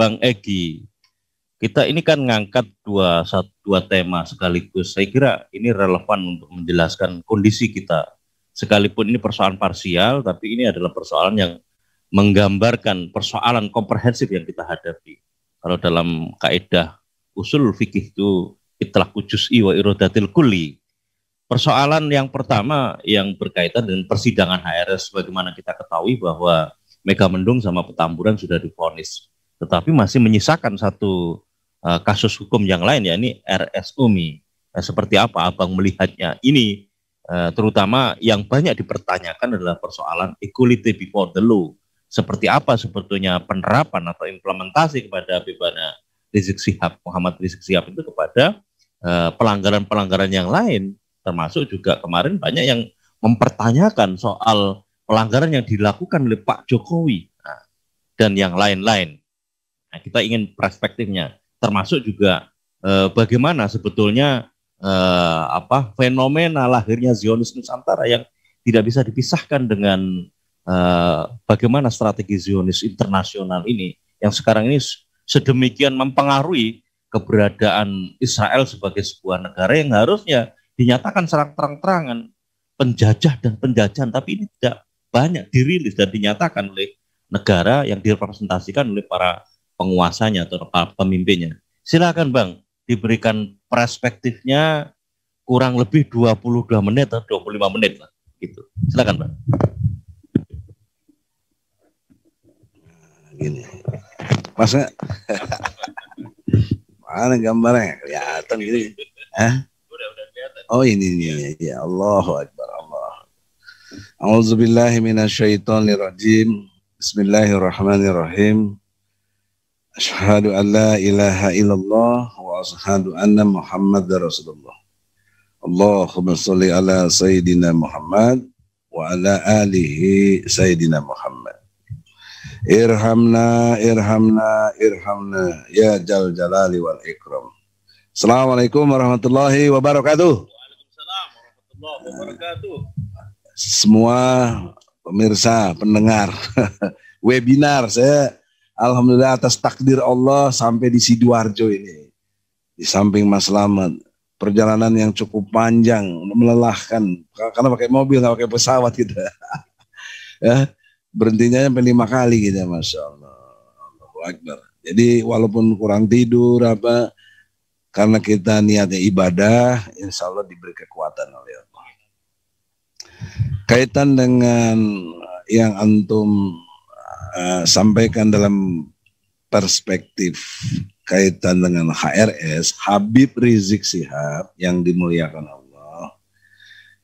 Bang Egi. Kita ini kan ngangkat dua, satu, dua tema sekaligus. Saya kira ini relevan untuk menjelaskan kondisi kita. Sekalipun ini persoalan parsial, tapi ini adalah persoalan yang menggambarkan persoalan komprehensif yang kita hadapi. Kalau dalam kaidah usul fikih itu itlah kujus iwa irodatil kuli, Persoalan yang pertama yang berkaitan dengan persidangan HRS bagaimana kita ketahui bahwa Mega Mendung sama Petamburan sudah difonis tetapi masih menyisakan satu uh, kasus hukum yang lain yakni RS Umi. Nah, seperti apa Abang melihatnya? Ini uh, terutama yang banyak dipertanyakan adalah persoalan equality before the law. Seperti apa sebetulnya penerapan atau implementasi kepada bebana Rizik Sihab, Muhammad Rizik Sihab itu kepada eh, pelanggaran-pelanggaran uh, yang lain, termasuk juga kemarin banyak yang mempertanyakan soal pelanggaran yang dilakukan oleh Pak Jokowi nah, dan yang lain-lain. Nah, kita ingin perspektifnya, termasuk juga eh, bagaimana sebetulnya eh, apa fenomena lahirnya Zionis Nusantara yang tidak bisa dipisahkan dengan eh, bagaimana strategi Zionis internasional ini yang sekarang ini sedemikian mempengaruhi keberadaan Israel sebagai sebuah negara yang harusnya dinyatakan serang terang-terangan penjajah dan penjajahan, tapi ini tidak banyak dirilis dan dinyatakan oleh negara yang direpresentasikan oleh para penguasanya atau pemimpinnya. Silakan Bang, diberikan perspektifnya kurang lebih 22 menit atau 25 menit lah gitu. Silakan Bang. Nah, gini. Masa Mana gambarnya? Kelihatan gini. Gitu. Hah? Oh ini ini ya Allah Akbar Allah. Auzubillahi minasyaitonirrajim. Bismillahirrahmanirrahim. Ashhadu an la ilaha illallah wa ashhadu anna Muhammad Rasulullah. Allahumma salli ala Sayidina Muhammad wa ala alihi Sayidina Muhammad. Irhamna, irhamna, irhamna, ya jal jalali wal ikram. Assalamualaikum warahmatullahi wabarakatuh. Waalaikumsalam warahmatullahi wabarakatuh. Semua pemirsa, pendengar, webinar saya Alhamdulillah atas takdir Allah sampai di Sidoarjo ini. Di samping Mas Lamat. Perjalanan yang cukup panjang, melelahkan. Karena pakai mobil, nggak pakai pesawat gitu. ya, berhentinya sampai lima kali gitu Masya Allah. Allahu Jadi walaupun kurang tidur apa, karena kita niatnya ibadah, insya Allah diberi kekuatan oleh Allah. Kaitan dengan yang antum Eh, sampaikan dalam perspektif kaitan dengan HRS, Habib Rizik Sihab yang dimuliakan Allah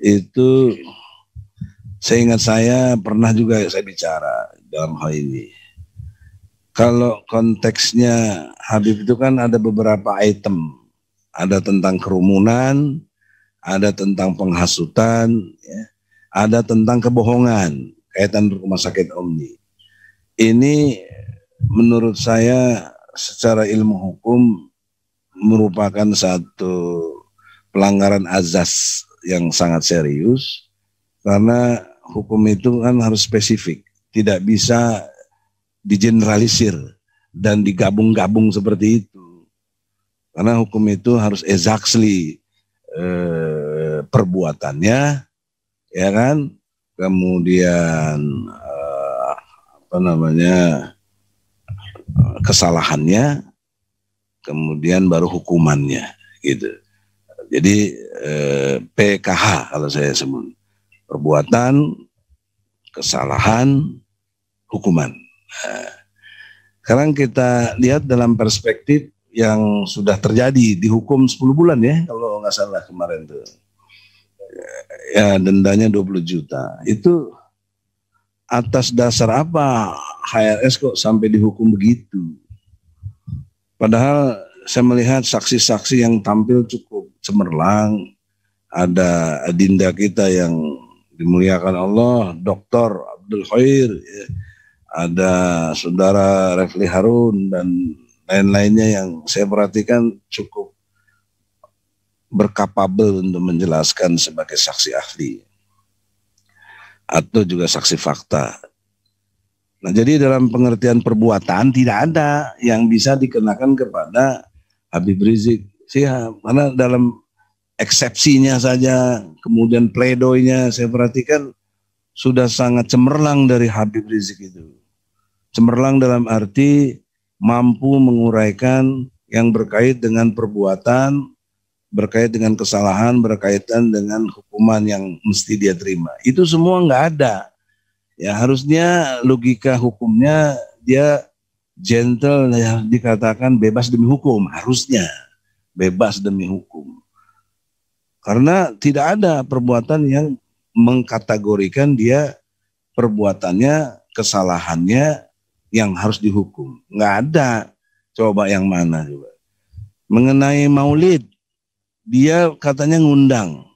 itu saya ingat saya pernah juga saya bicara dalam hal ini. Kalau konteksnya Habib itu kan ada beberapa item, ada tentang kerumunan, ada tentang penghasutan, ya, ada tentang kebohongan kaitan rumah sakit Omni ini menurut saya secara ilmu hukum merupakan satu pelanggaran azas yang sangat serius karena hukum itu kan harus spesifik, tidak bisa digeneralisir dan digabung-gabung seperti itu. Karena hukum itu harus exactly eh, perbuatannya, ya kan? Kemudian apa namanya eh, kesalahannya kemudian baru hukumannya gitu jadi eh, PKH kalau saya sebut perbuatan kesalahan hukuman nah, sekarang kita lihat dalam perspektif yang sudah terjadi dihukum 10 bulan ya kalau nggak salah kemarin tuh ya dendanya 20 juta itu atas dasar apa HRS kok sampai dihukum begitu? Padahal saya melihat saksi-saksi yang tampil cukup cemerlang. Ada adinda kita yang dimuliakan Allah, Dr. Abdul Khair, ya. ada saudara Refli Harun dan lain-lainnya yang saya perhatikan cukup berkapabel untuk menjelaskan sebagai saksi ahli atau juga saksi fakta. Nah, jadi dalam pengertian perbuatan tidak ada yang bisa dikenakan kepada Habib Rizik Sihab karena dalam eksepsinya saja kemudian pledoinya saya perhatikan sudah sangat cemerlang dari Habib Rizik itu. Cemerlang dalam arti mampu menguraikan yang berkait dengan perbuatan berkait dengan kesalahan, berkaitan dengan hukuman yang mesti dia terima. Itu semua nggak ada. Ya harusnya logika hukumnya dia gentle ya dikatakan bebas demi hukum harusnya bebas demi hukum. Karena tidak ada perbuatan yang mengkategorikan dia perbuatannya kesalahannya yang harus dihukum. Nggak ada. Coba yang mana coba. Mengenai maulid, dia katanya ngundang.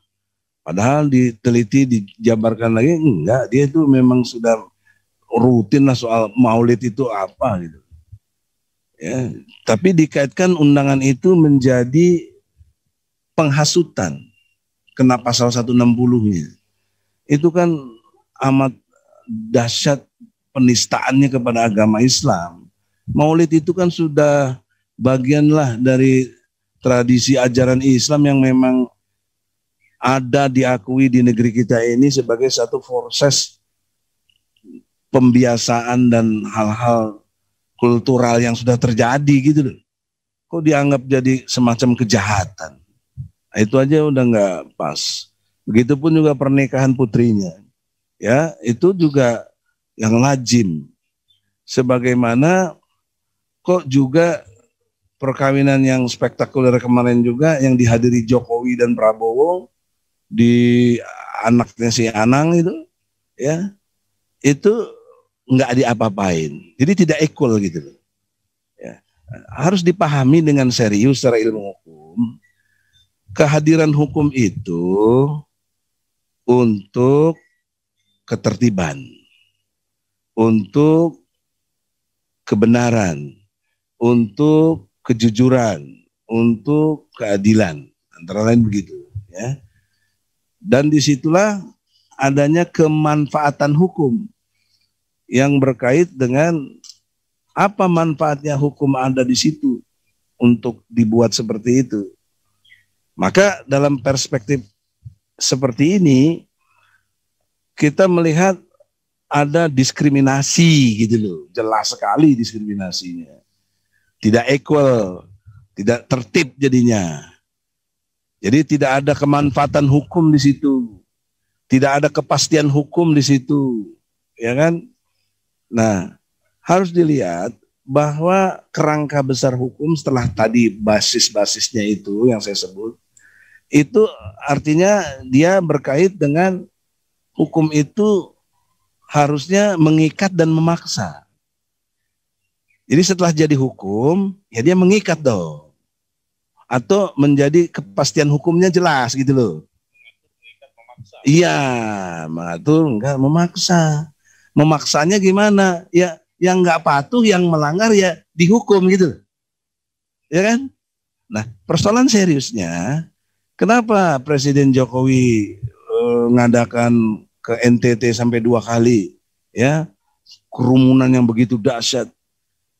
Padahal diteliti, dijabarkan lagi, enggak. Dia itu memang sudah rutin lah soal maulid itu apa gitu. Ya, tapi dikaitkan undangan itu menjadi penghasutan. Kena pasal 160-nya. Gitu. Itu kan amat dahsyat penistaannya kepada agama Islam. Maulid itu kan sudah bagianlah dari tradisi ajaran Islam yang memang ada diakui di negeri kita ini sebagai satu proses pembiasaan dan hal-hal kultural yang sudah terjadi gitu loh. Kok dianggap jadi semacam kejahatan? Nah, itu aja udah nggak pas. Begitupun juga pernikahan putrinya. Ya, itu juga yang lazim. Sebagaimana kok juga perkawinan yang spektakuler kemarin juga yang dihadiri Jokowi dan Prabowo di anaknya si Anang itu ya itu nggak diapa-apain jadi tidak equal gitu loh ya. harus dipahami dengan serius secara ilmu hukum kehadiran hukum itu untuk ketertiban untuk kebenaran untuk kejujuran, untuk keadilan, antara lain begitu, ya. Dan disitulah adanya kemanfaatan hukum yang berkait dengan apa manfaatnya hukum ada di situ untuk dibuat seperti itu. Maka dalam perspektif seperti ini kita melihat ada diskriminasi gitu loh, jelas sekali diskriminasinya tidak equal, tidak tertib jadinya. Jadi tidak ada kemanfaatan hukum di situ. Tidak ada kepastian hukum di situ. Ya kan? Nah, harus dilihat bahwa kerangka besar hukum setelah tadi basis-basisnya itu yang saya sebut itu artinya dia berkait dengan hukum itu harusnya mengikat dan memaksa. Jadi setelah jadi hukum, ya dia mengikat dong. Atau menjadi kepastian hukumnya jelas gitu loh. Iya, mengatur enggak memaksa. Memaksanya gimana? Ya yang enggak patuh, yang melanggar ya dihukum gitu Ya kan? Nah, persoalan seriusnya, kenapa Presiden Jokowi eh, ngadakan ke NTT sampai dua kali ya kerumunan yang begitu dahsyat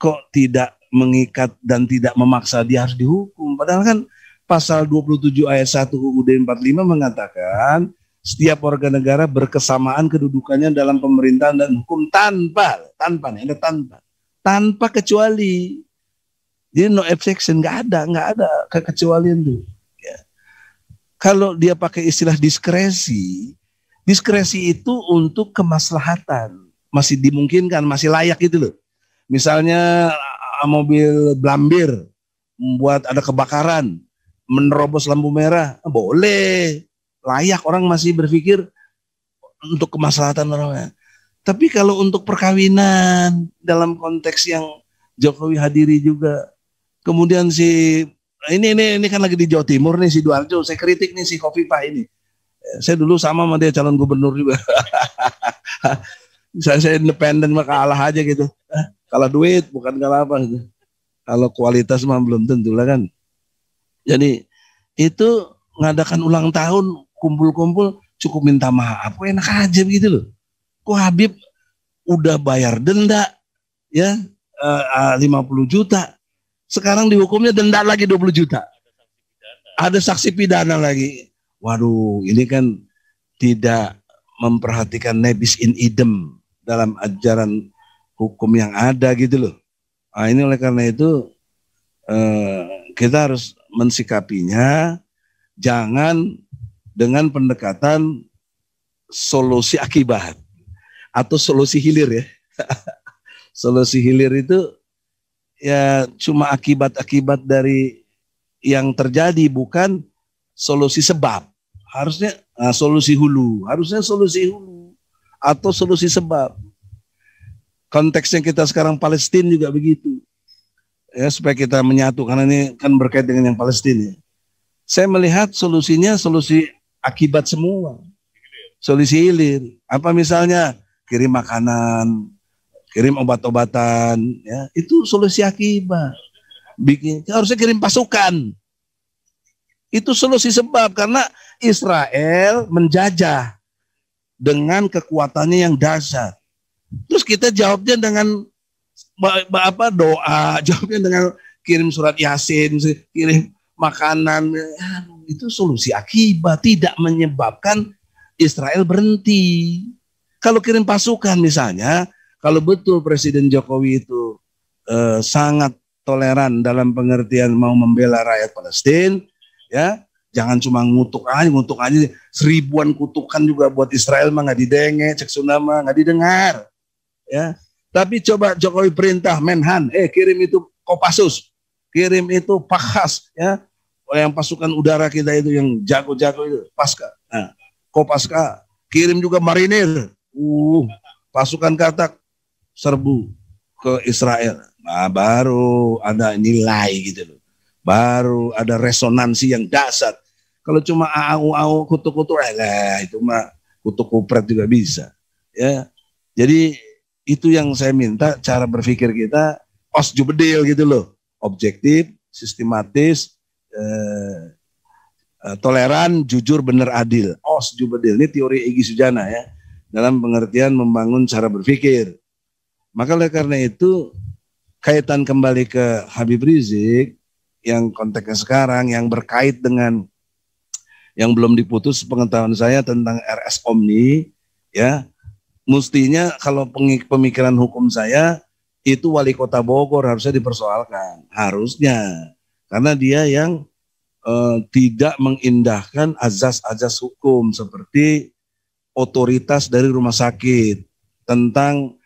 kok tidak mengikat dan tidak memaksa dia harus dihukum. Padahal kan pasal 27 ayat 1 UUD 45 mengatakan setiap warga negara berkesamaan kedudukannya dalam pemerintahan dan hukum tanpa tanpa nih ada tanpa tanpa kecuali jadi no exception nggak ada nggak ada kekecualian tuh ya. kalau dia pakai istilah diskresi diskresi itu untuk kemaslahatan masih dimungkinkan masih layak gitu loh Misalnya mobil blambir membuat ada kebakaran, menerobos lampu merah, eh, boleh. Layak orang masih berpikir untuk kemaslahatan orang. Tapi kalau untuk perkawinan dalam konteks yang Jokowi hadiri juga. Kemudian si ini ini ini kan lagi di Jawa Timur nih si Duarjo, saya kritik nih si Kofifa ini. Eh, saya dulu sama sama dia calon gubernur juga. saya, saya independen mah kalah aja gitu eh, kalah duit bukan kalah apa gitu. kalau kualitas mah belum tentu lah kan jadi itu ngadakan ulang tahun kumpul-kumpul cukup minta maaf kok enak aja begitu loh kok Habib udah bayar denda ya eh, eh, lima 50 juta sekarang dihukumnya denda lagi 20 juta ada saksi pidana lagi waduh ini kan tidak memperhatikan nebis in idem dalam ajaran hukum yang ada gitu loh. Nah, ini oleh karena itu eh, kita harus mensikapinya jangan dengan pendekatan solusi akibat atau solusi hilir ya. solusi hilir itu ya cuma akibat-akibat dari yang terjadi bukan solusi sebab. Harusnya nah, solusi hulu, harusnya solusi hulu atau solusi sebab. Konteksnya kita sekarang Palestina juga begitu. Ya, supaya kita menyatu karena ini kan berkait dengan yang Palestina. Ya. Saya melihat solusinya solusi akibat semua. Solusi hilir. Apa misalnya kirim makanan, kirim obat-obatan, ya, itu solusi akibat. Bikin harusnya kirim pasukan. Itu solusi sebab karena Israel menjajah dengan kekuatannya yang dasar. Terus kita jawabnya dengan apa doa, jawabnya dengan kirim surat yasin, kirim makanan. Anu, itu solusi akibat, tidak menyebabkan Israel berhenti. Kalau kirim pasukan misalnya, kalau betul Presiden Jokowi itu eh, sangat toleran dalam pengertian mau membela rakyat Palestina, ya Jangan cuma ngutuk aja, ngutuk aja. Seribuan kutukan juga buat Israel mah nggak didenge, cek sunama mah nggak didengar. Ya, tapi coba Jokowi perintah Menhan, eh kirim itu Kopassus, kirim itu Pakhas, ya oh, yang pasukan udara kita itu yang jago-jago itu Pasca, nah, Kopaska, kirim juga marinir, uh pasukan Katak serbu ke Israel. Nah baru ada nilai gitu loh. Baru ada resonansi yang dasar. Kalau cuma au-au kutu-kutu, eh, lah itu mah kutu kupret juga bisa. Ya, jadi itu yang saya minta cara berpikir kita os osjubedil gitu loh, objektif, sistematis, eh, eh, toleran, jujur, benar, adil. os Osjubedil ini teori Egi Sujana ya dalam pengertian membangun cara berpikir. Maka oleh karena itu kaitan kembali ke Habib Rizik yang konteksnya sekarang yang berkait dengan yang belum diputus pengetahuan saya tentang RS Omni ya mestinya kalau pemikiran hukum saya itu wali kota Bogor harusnya dipersoalkan harusnya karena dia yang eh, tidak mengindahkan azas-azas hukum seperti otoritas dari rumah sakit tentang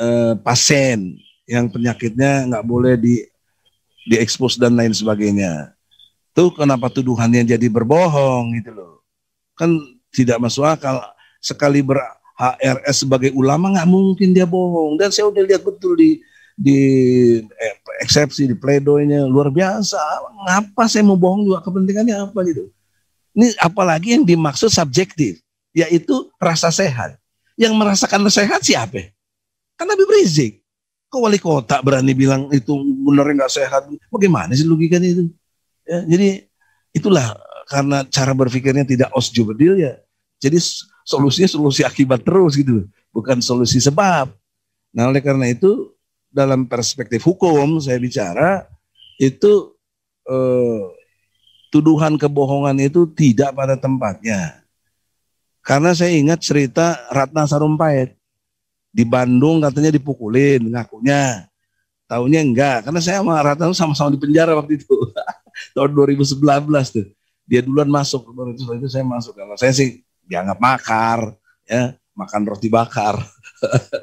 eh, pasien yang penyakitnya nggak boleh di diekspos dan lain sebagainya. Tuh kenapa tuduhannya jadi berbohong gitu loh. Kan tidak masuk akal. Sekali ber HRS sebagai ulama nggak mungkin dia bohong. Dan saya udah lihat betul di di eh, eksepsi di pledoinya luar biasa. Ngapa saya mau bohong juga kepentingannya apa gitu. Ini apalagi yang dimaksud subjektif yaitu rasa sehat. Yang merasakan sehat siapa? Kan Nabi Rizik. Kok wali kota berani bilang itu benar nggak sehat? Bagaimana sih logikanya itu? Ya, jadi itulah karena cara berpikirnya tidak osjubedil ya. Jadi solusinya solusi akibat terus gitu, bukan solusi sebab. Nah oleh karena itu dalam perspektif hukum saya bicara itu eh, tuduhan kebohongan itu tidak pada tempatnya. Karena saya ingat cerita Ratna Sarumpait. Di Bandung katanya dipukulin, ngakunya. Tahunya enggak, karena saya sama Ratna sama-sama di penjara waktu itu. Tahun 2019 tuh. Dia duluan masuk, baru itu, saya masuk. Kalau saya sih dianggap makar, ya makan roti bakar.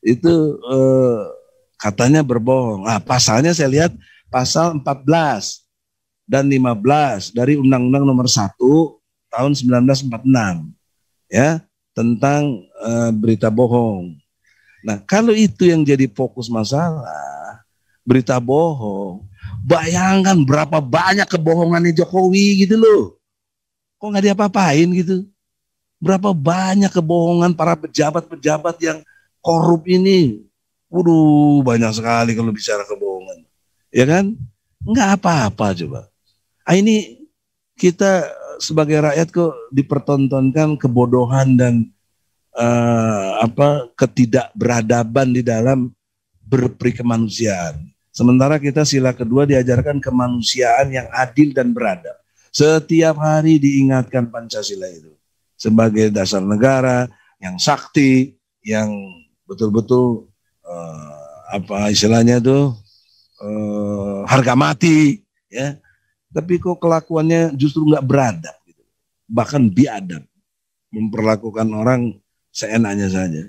itu eh, katanya berbohong. Ah, pasalnya saya lihat pasal 14 dan 15 dari Undang-Undang Nomor 1 tahun 1946. Ya, tentang uh, berita bohong. Nah, kalau itu yang jadi fokus masalah, berita bohong, bayangkan berapa banyak kebohongannya Jokowi gitu loh. Kok nggak diapa-apain gitu? Berapa banyak kebohongan para pejabat-pejabat yang korup ini. Waduh, banyak sekali kalau bicara kebohongan. Ya kan? Nggak apa-apa coba. Ah, ini kita sebagai rakyat kok dipertontonkan kebodohan dan uh, apa ketidakberadaban di dalam berperi kemanusiaan. Sementara kita sila kedua diajarkan kemanusiaan yang adil dan beradab. Setiap hari diingatkan Pancasila itu sebagai dasar negara yang sakti, yang betul-betul uh, apa istilahnya itu uh, harga mati, ya tapi kok kelakuannya justru nggak beradab, gitu. bahkan biadab, memperlakukan orang seenaknya saja.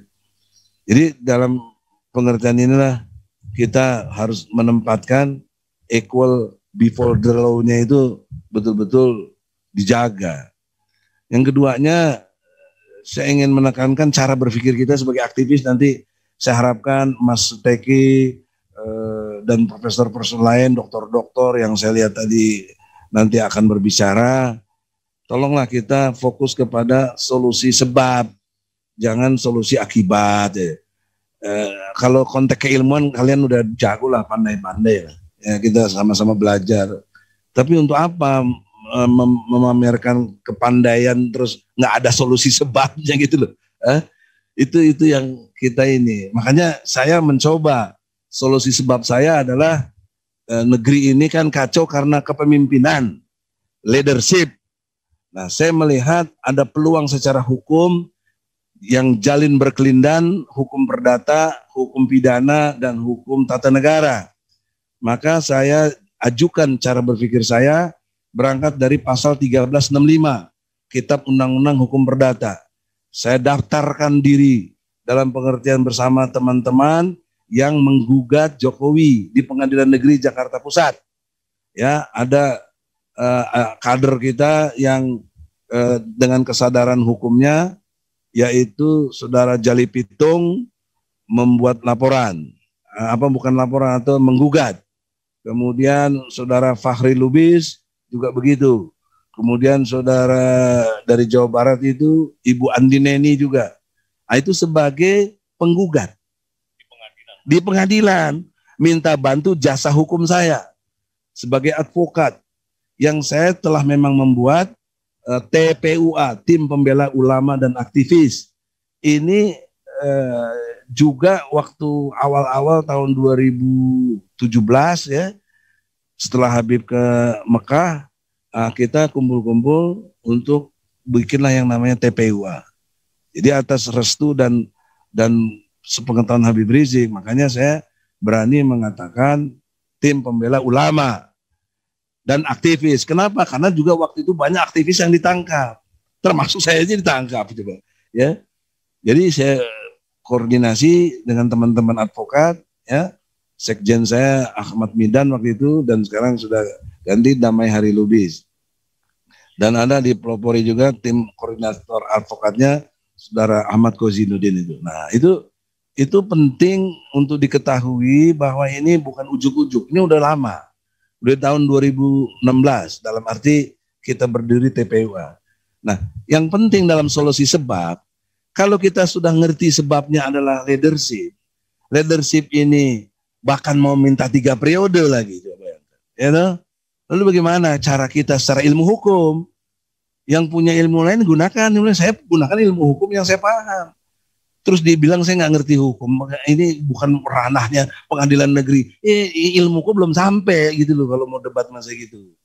Jadi dalam pengertian inilah kita harus menempatkan equal before the law-nya itu betul-betul dijaga. Yang keduanya saya ingin menekankan cara berpikir kita sebagai aktivis nanti saya harapkan Mas Teki eh, dan profesor-profesor lain, dokter-dokter yang saya lihat tadi nanti akan berbicara, tolonglah kita fokus kepada solusi sebab, jangan solusi akibat. Ya. Eh, kalau konteks keilmuan kalian udah jago lah, pandai-pandai lah. Ya, kita sama-sama belajar. Tapi untuk apa eh, mem memamerkan kepandaian terus nggak ada solusi sebabnya gitu loh? Eh? Itu itu yang kita ini. Makanya saya mencoba solusi sebab saya adalah Eh, negeri ini kan kacau karena kepemimpinan, leadership. Nah, saya melihat ada peluang secara hukum yang jalin berkelindan hukum perdata, hukum pidana dan hukum tata negara. Maka saya ajukan cara berpikir saya berangkat dari pasal 1365 Kitab Undang-Undang Hukum Perdata. Saya daftarkan diri dalam pengertian bersama teman-teman yang menggugat Jokowi di Pengadilan Negeri Jakarta Pusat. Ya, ada uh, kader kita yang uh, dengan kesadaran hukumnya yaitu Saudara Jali Pitung membuat laporan. Uh, apa bukan laporan atau menggugat. Kemudian Saudara Fahri Lubis juga begitu. Kemudian saudara dari Jawa Barat itu Ibu Andineni juga. Nah, itu sebagai penggugat di pengadilan minta bantu jasa hukum saya sebagai advokat yang saya telah memang membuat uh, eh, TPUA tim pembela ulama dan aktivis ini uh, juga waktu awal-awal tahun 2017 ya setelah Habib ke Mekah uh, kita kumpul-kumpul untuk bikinlah yang namanya TPUA jadi atas restu dan dan sepengetahuan Habib Rizik. Makanya saya berani mengatakan tim pembela ulama dan aktivis. Kenapa? Karena juga waktu itu banyak aktivis yang ditangkap. Termasuk saya aja ditangkap coba. Ya. Jadi saya koordinasi dengan teman-teman advokat ya. Sekjen saya Ahmad Midan waktu itu dan sekarang sudah ganti Damai Hari Lubis. Dan ada di Propori juga tim koordinator advokatnya Saudara Ahmad Kozinudin itu. Nah itu itu penting untuk diketahui bahwa ini bukan ujuk-ujuk. Ini udah lama. Udah tahun 2016 dalam arti kita berdiri TPUA. Nah, yang penting dalam solusi sebab, kalau kita sudah ngerti sebabnya adalah leadership. Leadership ini bahkan mau minta tiga periode lagi. Coba you ya know? Lalu bagaimana cara kita secara ilmu hukum? Yang punya ilmu lain gunakan. Saya gunakan ilmu hukum yang saya paham terus dia bilang saya nggak ngerti hukum ini bukan ranahnya pengadilan negeri eh, ilmuku belum sampai gitu loh kalau mau debat masa gitu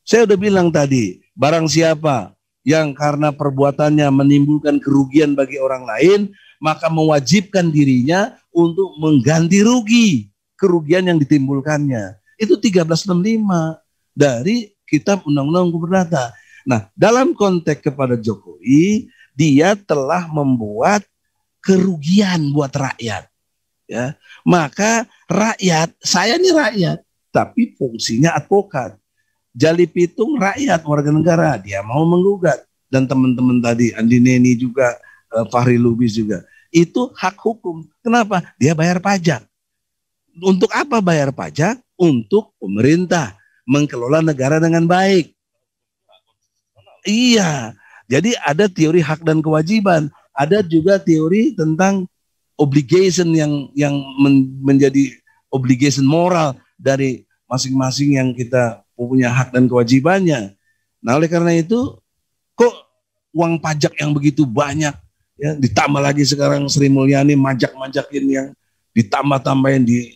saya udah bilang tadi barang siapa yang karena perbuatannya menimbulkan kerugian bagi orang lain maka mewajibkan dirinya untuk mengganti rugi kerugian yang ditimbulkannya itu 1365 dari kitab undang-undang perdata nah dalam konteks kepada Jokowi dia telah membuat kerugian buat rakyat. Ya, maka rakyat, saya ini rakyat, tapi fungsinya advokat. Jali pitung rakyat warga negara, dia mau menggugat dan teman-teman tadi Andi Neni juga eh, Fahri Lubis juga. Itu hak hukum. Kenapa? Dia bayar pajak. Untuk apa bayar pajak? Untuk pemerintah mengelola negara dengan baik. Iya. Jadi ada teori hak dan kewajiban. Ada juga teori tentang obligation yang yang men, menjadi obligation moral dari masing-masing yang kita punya hak dan kewajibannya. Nah, oleh karena itu kok uang pajak yang begitu banyak ya ditambah lagi sekarang Sri Mulyani majak-majakin yang ditambah-tambahin di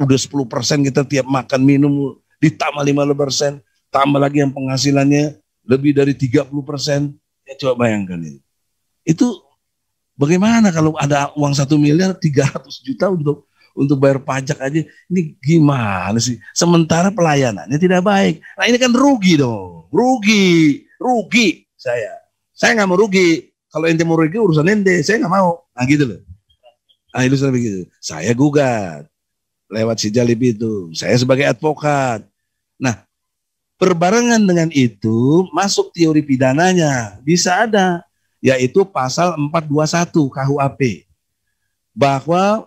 udah 10% kita tiap makan minum ditambah persen, tambah lagi yang penghasilannya lebih dari 30%. Ya coba bayangkan ini. Itu bagaimana kalau ada uang satu miliar 300 juta untuk untuk bayar pajak aja ini gimana sih? Sementara pelayanannya tidak baik. Nah ini kan rugi dong, rugi, rugi saya. Saya nggak mau rugi. Kalau ente mau rugi urusan ente, saya nggak mau. Nah gitu loh. nah itu saya begitu. Saya gugat lewat si Jalib itu. Saya sebagai advokat. Nah, perbarengan dengan itu masuk teori pidananya. Bisa ada yaitu pasal 421 KUHP bahwa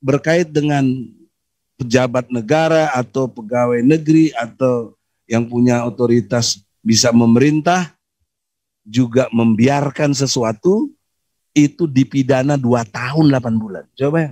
berkait dengan pejabat negara atau pegawai negeri atau yang punya otoritas bisa memerintah juga membiarkan sesuatu itu dipidana 2 tahun 8 bulan. Coba ya.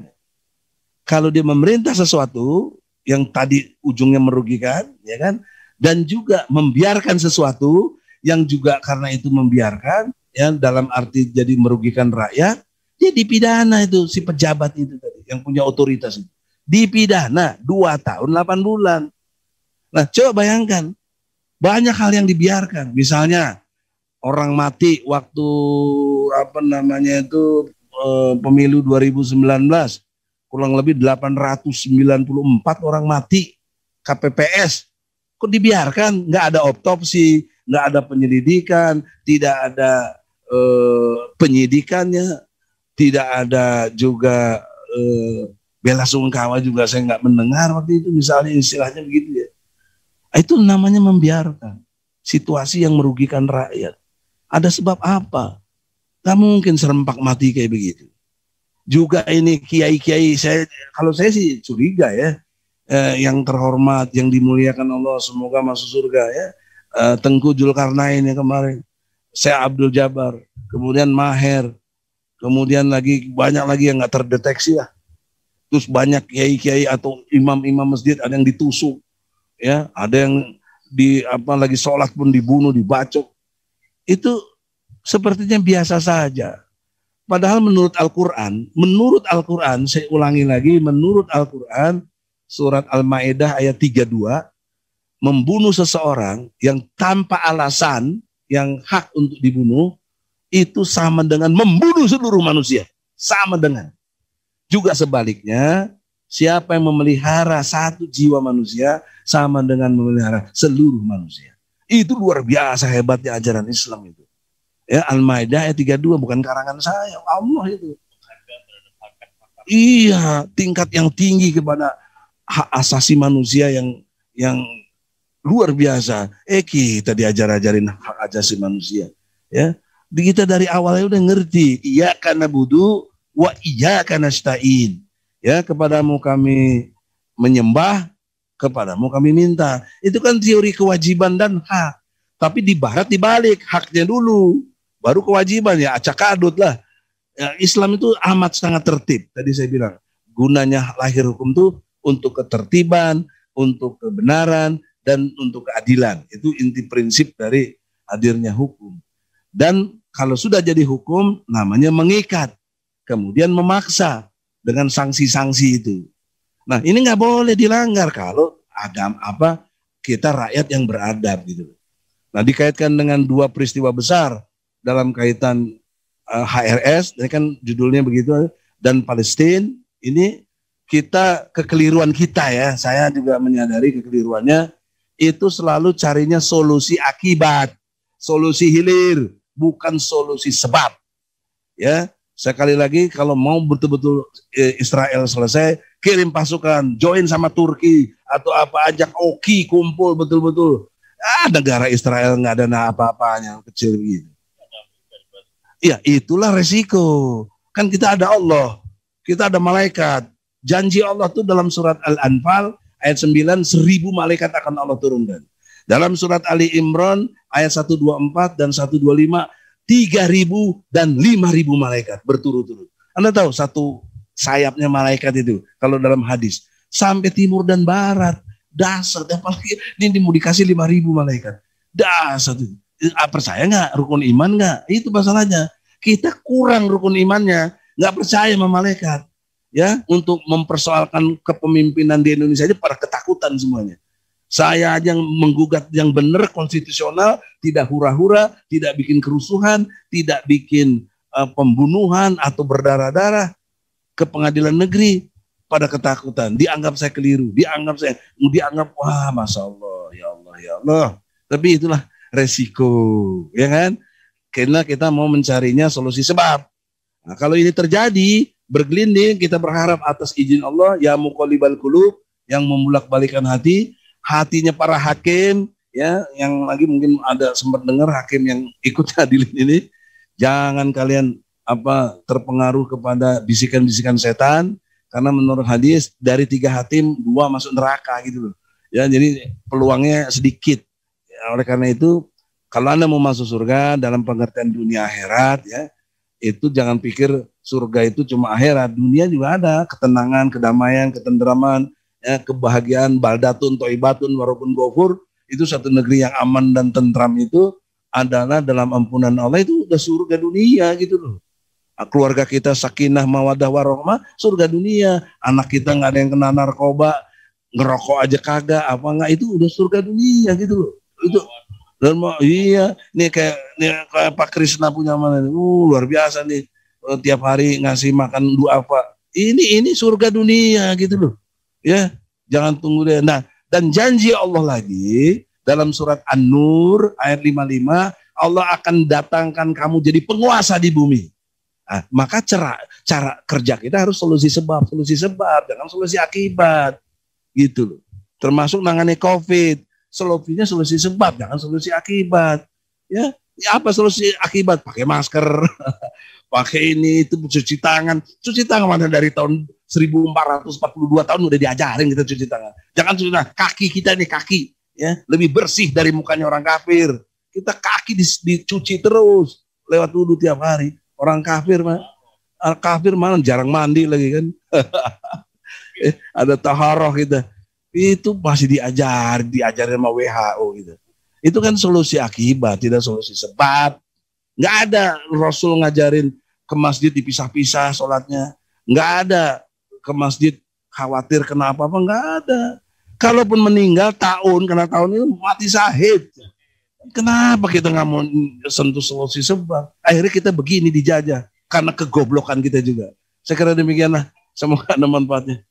kalau dia memerintah sesuatu yang tadi ujungnya merugikan, ya kan? Dan juga membiarkan sesuatu yang juga karena itu membiarkan ya dalam arti jadi merugikan rakyat, dia ya dipidana itu si pejabat itu tadi yang punya otoritas itu. Dipidana dua tahun 8 bulan. Nah, coba bayangkan. Banyak hal yang dibiarkan. Misalnya orang mati waktu apa namanya itu eh, pemilu 2019 kurang lebih 894 orang mati KPPS kok dibiarkan nggak ada otopsi nggak ada penyelidikan tidak ada eh, penyidikannya, tidak ada juga eh, bela sungkawa juga saya nggak mendengar waktu itu misalnya istilahnya begitu ya. Ah, itu namanya membiarkan situasi yang merugikan rakyat. Ada sebab apa? nggak mungkin serempak mati kayak begitu. Juga ini kiai-kiai saya kalau saya sih curiga ya eh, yang terhormat, yang dimuliakan Allah, semoga masuk surga ya. Eh, Tengku Julkarnain ya kemarin saya Abdul Jabar, kemudian Maher, kemudian lagi banyak lagi yang nggak terdeteksi ya. Terus banyak kiai-kiai atau imam-imam masjid ada yang ditusuk, ya, ada yang di apa lagi sholat pun dibunuh, dibacok. Itu sepertinya biasa saja. Padahal menurut Al-Quran, menurut Al-Quran, saya ulangi lagi, menurut Al-Quran, surat Al-Ma'idah ayat 32, membunuh seseorang yang tanpa alasan yang hak untuk dibunuh itu sama dengan membunuh seluruh manusia. Sama dengan. Juga sebaliknya, siapa yang memelihara satu jiwa manusia sama dengan memelihara seluruh manusia. Itu luar biasa hebatnya ajaran Islam itu. Ya, Al-Maidah ayat 32 bukan karangan saya, Allah itu. Iya, tingkat yang tinggi kepada hak asasi manusia yang yang luar biasa. Eki eh, tadi ajar ajarin hak asasi manusia. Ya, kita dari awalnya udah ngerti. Iya karena budu, wa iya karena stain. Ya kepadamu kami menyembah, kepadamu kami minta. Itu kan teori kewajiban dan hak. Tapi di barat dibalik haknya dulu, baru kewajiban ya acak adut lah. Ya, Islam itu amat sangat tertib. Tadi saya bilang gunanya lahir hukum tuh untuk ketertiban, untuk kebenaran, dan untuk keadilan. Itu inti prinsip dari hadirnya hukum. Dan kalau sudah jadi hukum, namanya mengikat. Kemudian memaksa dengan sanksi-sanksi itu. Nah ini nggak boleh dilanggar kalau agam apa kita rakyat yang beradab gitu. Nah dikaitkan dengan dua peristiwa besar dalam kaitan uh, eh, HRS, ini kan judulnya begitu, dan Palestina ini kita kekeliruan kita ya. Saya juga menyadari kekeliruannya itu selalu carinya solusi akibat, solusi hilir, bukan solusi sebab. Ya, sekali lagi kalau mau betul-betul eh, Israel selesai, kirim pasukan, join sama Turki atau apa ajak Oki kumpul betul-betul. Ah, negara Israel nggak ada apa-apanya kecil gitu. Iya, itulah resiko. Kan kita ada Allah, kita ada malaikat. Janji Allah tuh dalam surat Al-Anfal ayat 9 seribu malaikat akan Allah turunkan. Dalam surat Ali Imran ayat 124 dan 125 ribu dan lima ribu malaikat berturut-turut. Anda tahu satu sayapnya malaikat itu kalau dalam hadis sampai timur dan barat dasar apalagi ini mau dikasih ribu malaikat. Dasar itu. Ah, percaya nggak rukun iman nggak? Itu masalahnya. Kita kurang rukun imannya, nggak percaya sama malaikat ya untuk mempersoalkan kepemimpinan di Indonesia aja pada ketakutan semuanya. Saya aja yang menggugat yang benar konstitusional, tidak hura-hura, tidak bikin kerusuhan, tidak bikin uh, pembunuhan atau berdarah-darah ke pengadilan negeri pada ketakutan. Dianggap saya keliru, dianggap saya, dianggap wah masya Allah, ya Allah, ya Allah. Tapi itulah resiko, ya kan? Karena kita mau mencarinya solusi sebab. Nah, kalau ini terjadi, bergelinding kita berharap atas izin Allah ya mukolibal kulub yang memulak balikan hati hatinya para hakim ya yang lagi mungkin ada sempat dengar hakim yang ikut hadirin ini jangan kalian apa terpengaruh kepada bisikan-bisikan setan karena menurut hadis dari tiga hatim dua masuk neraka gitu loh ya jadi peluangnya sedikit ya, oleh karena itu kalau anda mau masuk surga dalam pengertian dunia akhirat ya itu jangan pikir surga itu cuma akhirat, dunia juga ada ketenangan, kedamaian, ketenteraman, ya, kebahagiaan, baldatun, toibatun, walaupun gofur, itu satu negeri yang aman dan tentram itu adalah dalam ampunan Allah itu udah surga dunia gitu loh. Keluarga kita sakinah, mawadah, warohmah, surga dunia. Anak kita nggak ada yang kena narkoba, ngerokok aja kagak, apa nggak itu udah surga dunia gitu loh. Itu dan mau iya nih kayak nih kayak Pak Krisna punya mana nih, uh, luar biasa nih Eh, tiap hari ngasih makan apa Ini ini surga dunia gitu loh. Ya, jangan tunggu deh. Nah, dan janji Allah lagi dalam surat An-Nur ayat 55, Allah akan datangkan kamu jadi penguasa di bumi. Nah, maka cara cara kerja kita harus solusi sebab, solusi sebab, jangan solusi akibat. Gitu loh. Termasuk nangani COVID, solusinya solusi sebab, jangan solusi akibat. Ya, ya apa solusi akibat? Pakai masker. pakai ini itu cuci tangan cuci tangan mana dari tahun 1442 tahun udah diajarin kita cuci tangan jangan cuci tangan kaki kita nih kaki ya lebih bersih dari mukanya orang kafir kita kaki dicuci terus lewat wudhu tiap hari orang kafir mah orang kafir mana jarang mandi lagi kan eh, ada taharoh kita itu masih diajar diajarin sama WHO gitu itu kan solusi akibat tidak solusi sebab nggak ada Rasul ngajarin ke masjid dipisah-pisah sholatnya. Enggak ada ke masjid khawatir kenapa apa nggak ada. Kalaupun meninggal tahun karena tahun itu mati sahid. Kenapa kita nggak mau sentuh solusi sebab? Akhirnya kita begini dijajah karena kegoblokan kita juga. Saya kira demikianlah. Semoga ada manfaatnya.